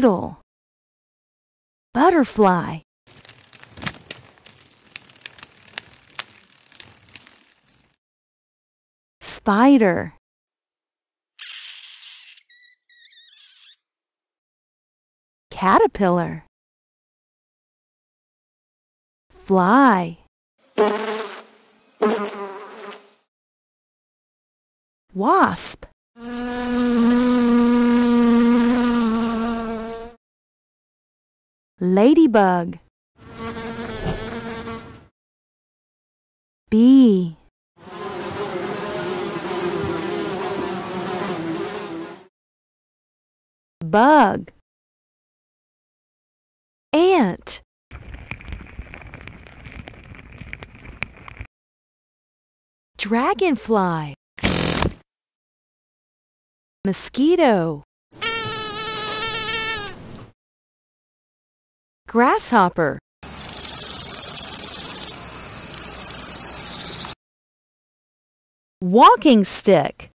beetle, butterfly. Spider Caterpillar Fly Wasp ladybug bee bug ant dragonfly mosquito grasshopper walking stick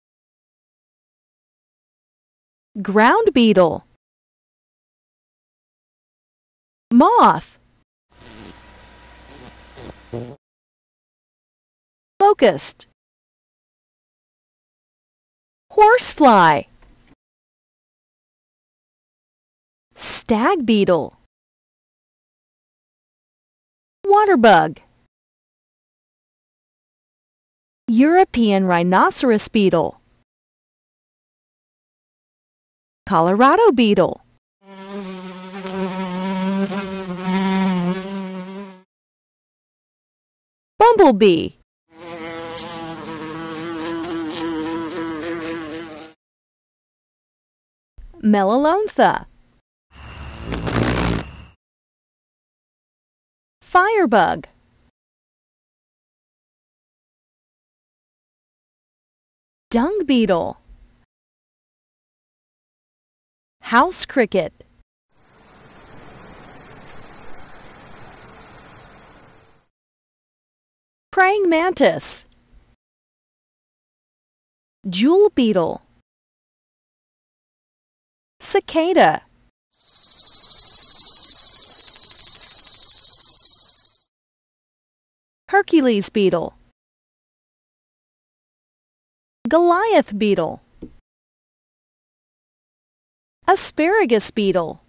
ground beetle moth locust horsefly stag beetle water bug. European rhinoceros beetle. Colorado beetle. Bumblebee. Melaleuntha. Firebug Dung beetle House cricket Praying mantis Jewel beetle Cicada Hercules beetle Goliath beetle Asparagus beetle